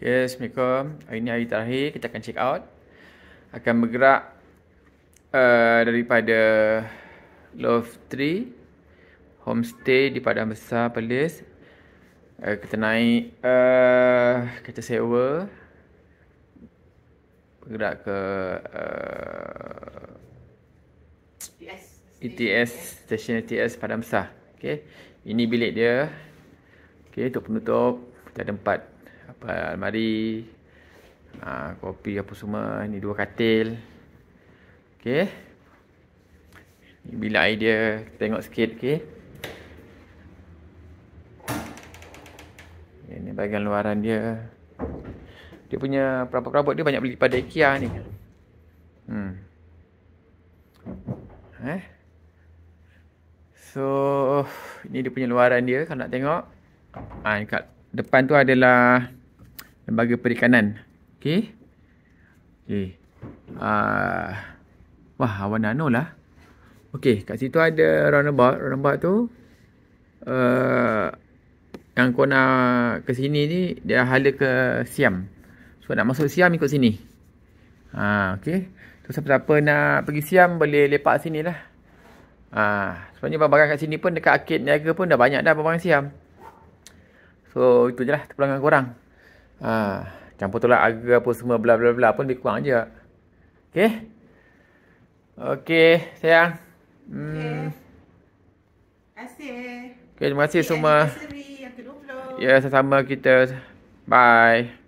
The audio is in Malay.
Okay, Assalamualaikum. Hari ni hari terakhir kita akan check out. Akan bergerak uh, daripada Love Tree Homestay di Padang Besar, Perlis. Uh, kita naik uh, kereta sewa. Bergerak ke uh, ETS, Station ETS Padang Besar. Okay. Ini bilik dia. Okay, untuk penutup. Kita ada empat apa almari ha, kopi apa semua Ini dua katil okey bila idea tengok sikit okey ini bahagian luaran dia dia punya perabot-perabot dia banyak beli pada IKEA ni hmm eh So ini dia punya luaran dia kalau nak tengok. Ah ha, dekat depan tu adalah lembaga perikanan. Okey. Okey. Uh, wah, awan nano lah. Okey, kat situ ada roundabout. Roundabout tu uh, yang kau nak ke sini ni dia hala ke Siam. So nak masuk Siam ikut sini. Ha, uh, okey. Tu so, siapa-siapa nak pergi Siam boleh lepak sini lah. Ha, uh, sebenarnya barang-barang kat sini pun dekat akit niaga pun dah banyak dah barang Siam. So itu je lah terpulangkan korang ha, campur tolak harga apa semua bla bla bla pun dia aja. je. Okey. Okey, sayang. Hmm. Okay. Terima Okay, terima kasih okay, semua. Ya, sama kita. Bye.